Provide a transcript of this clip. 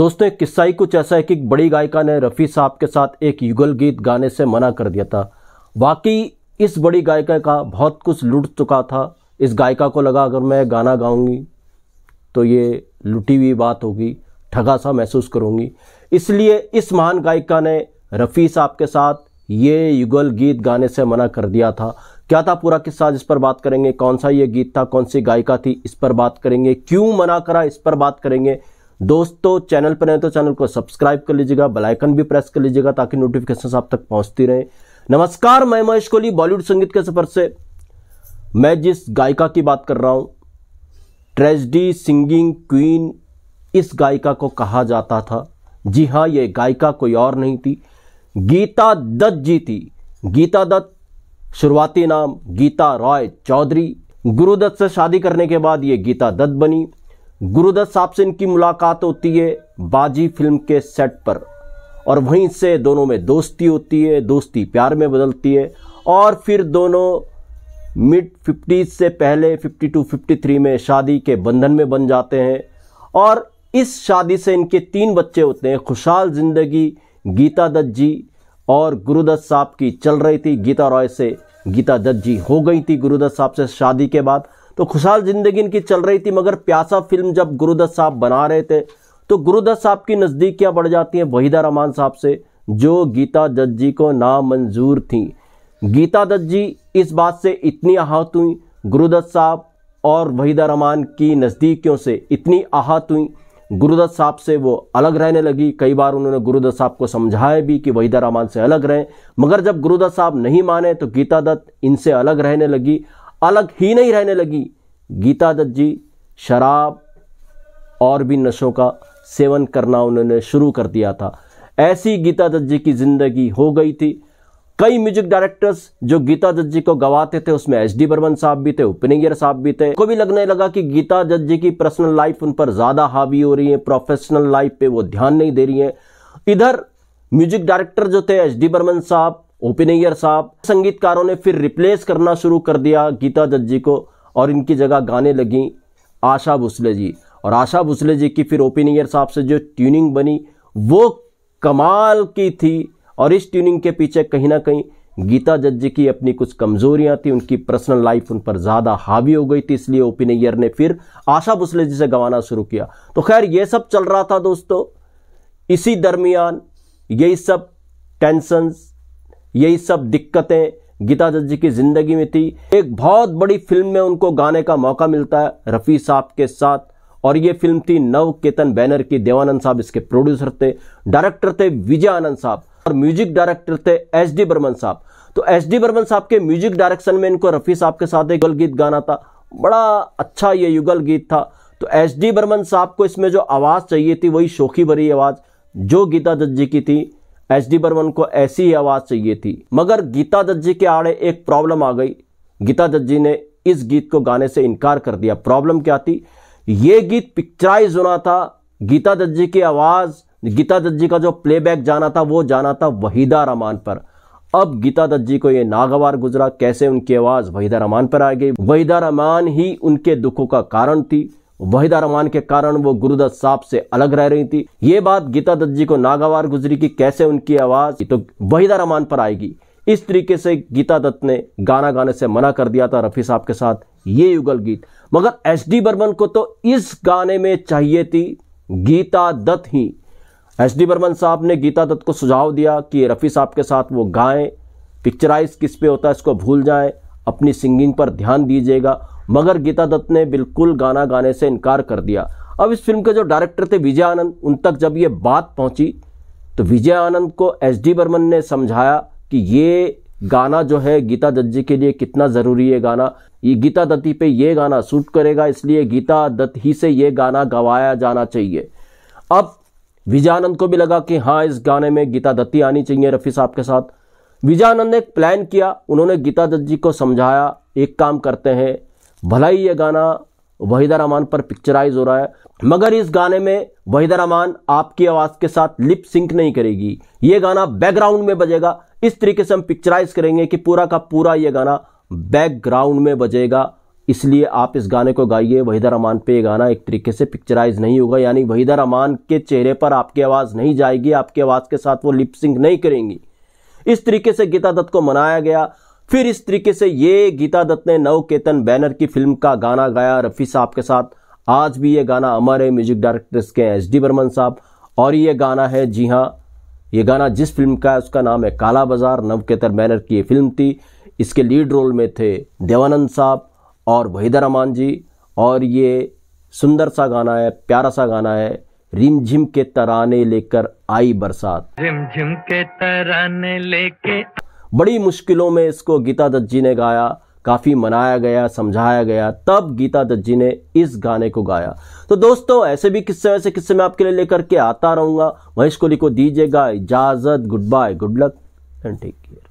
दोस्तों एक किस्सा ही कुछ ऐसा है कि एक बड़ी गायिका ने रफ़ी साहब के साथ एक युगल गीत गाने से मना कर दिया था वाकई इस बड़ी गायिका का बहुत कुछ लुट चुका था इस गायिका को लगा अगर मैं गाना गाऊंगी तो ये लुटी हुई बात होगी ठगा सा महसूस करूंगी इसलिए इस महान गायिका ने रफ़ी साहब के साथ ये युगल गीत गाने से मना कर दिया था क्या था पूरा किस्सा जिस पर बात करेंगे कौन सा ये गीत था कौन सी गायिका थी इस पर बात करेंगे क्यों मना करा इस पर बात करेंगे दोस्तों चैनल पर हैं तो चैनल को सब्सक्राइब कर लीजिएगा बेल आइकन भी प्रेस कर लीजिएगा ताकि नोटिफिकेशन आप तक पहुंचती रहे नमस्कार मैं महेश कोहली बॉलीवुड संगीत के सफर से मैं जिस गायिका की बात कर रहा हूं ट्रेजडी सिंगिंग क्वीन इस गायिका को कहा जाता था जी हाँ ये गायिका कोई और नहीं थी गीता दत्त जी थी गीता दत्त शुरुआती नाम गीता रॉय चौधरी गुरुदत्त से शादी करने के बाद ये गीता दत्त बनी गुरुदत्त साहब से इनकी मुलाकात होती है बाजी फिल्म के सेट पर और वहीं से दोनों में दोस्ती होती है दोस्ती प्यार में बदलती है और फिर दोनों मिड फिफ्टीज से पहले फिफ्टी टू फिफ्टी थ्री में शादी के बंधन में बन जाते हैं और इस शादी से इनके तीन बच्चे होते हैं खुशहाल जिंदगी गीता दत्त जी और गुरुदत्त साहब की चल रही थी गीता रॉय से गीता दत्त जी हो गई थी गुरुदत्त साहब से शादी के बाद तो खुशहाल ज़िंदगी इनकी चल रही थी मगर प्यासा फिल्म जब गुरुदत्त साहब बना रहे थे तो गुरुदत्त साहब की नज़दीकियाँ बढ़ जाती हैं वहीदा रहमान साहब से जो गीता दत्त जी को नामंजूर थी गीता दत्त जी इस बात से इतनी आहत हुई गुरुदत्त साहब और वहीदा रहमान की नज़दीकियों से इतनी आहत हुई गुरुदत्त साहब से वो अलग रहने लगी कई बार उन्होंने गुरुदत्त साहब को समझाया भी कि वहीदा रहमान से अलग रहें मगर जब गुरुदत्त साहब नहीं माने तो गीता दत्त इनसे अलग रहने लगी अलग ही नहीं रहने लगी गीता दत्त जी शराब और भी नशों का सेवन करना उन्होंने शुरू कर दिया था ऐसी गीता दत्त जी की ज़िंदगी हो गई थी कई म्यूजिक डायरेक्टर्स जो गीता दत्त जी को गवाते थे उसमें एच डी बर्मन साहब भी थे उपनिंगियर साहब भी थे को भी लगने लगा कि गीता दत्त जी की पर्सनल लाइफ उन पर ज़्यादा हावी हो रही है प्रोफेशनल लाइफ पे वो ध्यान नहीं दे रही है इधर म्यूजिक डायरेक्टर जो थे एच डी बर्मन साहब ओपन साहब संगीतकारों ने फिर रिप्लेस करना शुरू कर दिया गीता दत्त जी को और इनकी जगह गाने लगी आशा भोसले जी और आशा भोसले जी की फिर ओपन साहब से जो ट्यूनिंग बनी वो कमाल की थी और इस ट्यूनिंग के पीछे कहीं ना कहीं गीता दत्त जी की अपनी कुछ कमजोरियां थी उनकी पर्सनल लाइफ उन पर ज़्यादा हावी हो गई थी इसलिए ओपन ने फिर आशा भोसले जी से गवाना शुरू किया तो खैर ये सब चल रहा था दोस्तों इसी दरमियान यही सब टेंशन्स यही सब दिक्कतें गीता दत्त जी की ज़िंदगी में थी एक बहुत बड़ी फिल्म में उनको गाने का मौका मिलता है रफ़ी साहब के साथ और ये फिल्म थी नव केतन बैनर की देवानंद साहब इसके प्रोड्यूसर थे डायरेक्टर थे विजय आनंद साहब और म्यूजिक डायरेक्टर थे एस डी बर्मन साहब तो एस डी बर्मन साहब के म्यूजिक डायरेक्शन में इनको रफ़ी साहब के साथ एक युगल गीत गाना था बड़ा अच्छा ये युगल गीत था तो एस डी बर्मन साहब को इसमें जो आवाज़ चाहिए थी वही शोखी भरी आवाज़ जो गीता दत्त जी की थी एच डी बर्मन को ऐसी ही आवाज़ चाहिए थी मगर गीता दत्त जी के आड़े एक प्रॉब्लम आ गई गीता दत्त जी ने इस गीत को गाने से इनकार कर दिया प्रॉब्लम क्या थी ये गीत पिक्चराइज होना था गीता दत्त जी की आवाज़ गीता दत्त जी का जो प्लेबैक जाना था वो जाना था वहीदा रमान पर अब गीता दत्त जी को ये नागवार गुजरा कैसे उनकी आवाज़ वहीदा रमान पर आ गई वहीदा रमान ही उनके दुखों का कारण थी वहीदा रमान के कारण वो गुरुदत्त साहब से अलग रह रही थी ये बात गीता दत्त जी को नागावार गुजरी की कैसे उनकी आवाज तो वहीदा रमान पर आएगी इस तरीके से गीता दत्त ने गाना गाने से मना कर दिया था रफ़ी साहब के साथ ये युगल गीत मगर एस डी बर्मन को तो इस गाने में चाहिए थी गीता दत्त ही एस डी बर्मन साहब ने गीता दत्त को सुझाव दिया कि रफ़ी साहब के साथ वो गाएं पिक्चराइज किस पे होता है इसको भूल जाएं अपनी सिंगिंग पर ध्यान दीजिएगा मगर गीता दत्त ने बिल्कुल गाना गाने से इनकार कर दिया अब इस फिल्म के जो डायरेक्टर थे विजय आनंद उन तक जब ये बात पहुंची तो विजय आनंद को एस डी बर्मन ने समझाया कि ये गाना जो है गीता दत्त जी के लिए कितना ज़रूरी है गाना ये गीता दत्ती पे ये गाना सूट करेगा इसलिए गीता दत्त ही से ये गाना गवाया जाना चाहिए अब विजयानंद को भी लगा कि हाँ इस गाने में गीता दत्ती आनी चाहिए रफ़ी साहब के साथ विजयानंद ने एक प्लान किया उन्होंने गीता दत्त जी को समझाया एक काम करते हैं भला ही ये गाना वहीदा रहमान पर पिक्चराइज हो रहा है मगर इस गाने में वहीदा रहमान आपकी आवाज़ के साथ लिप सिंक नहीं करेगी ये गाना बैकग्राउंड में बजेगा इस तरीके से हम पिक्चराइज करेंगे कि पूरा का पूरा ये गाना बैकग्राउंड में बजेगा इसलिए आप इस गाने को गाइए वहीदा रहमान पे ये गाना एक तरीके से पिक्चराइज नहीं होगा यानी वहीदा रहमान के चेहरे पर आपकी आवाज़ नहीं जाएगी आपकी आवाज़ के साथ वो लिप सिंक नहीं करेंगी इस तरीके से गीता दत्त को मनाया गया फिर इस तरीके से ये गीता दत्त ने नव केतन बैनर की फिल्म का गाना गाया रफ़ी साहब के साथ आज भी ये गाना हमारे म्यूजिक डायरेक्टर्स के हैं डी बर्मन साहब और ये गाना है जी हाँ ये गाना जिस फिल्म का है उसका नाम है काला बाजार नवकेतन बैनर की ये फिल्म थी इसके लीड रोल में थे देवानंद साहब और वहीदा रमान जी और ये सुंदर सा गाना है प्यारा सा गाना है रिम झिम के तराने लेकर आई बरसात रिम झिम के तराने लेके बड़ी मुश्किलों में इसको गीता दत्त जी ने गाया काफ़ी मनाया गया समझाया गया तब गीता दत्त जी ने इस गाने को गाया तो दोस्तों ऐसे भी किस्से वैसे किस्से मैं आपके लिए लेकर के आता रहूँगा महेश कोहली को दीजिएगा इजाज़त good bye good luck and take care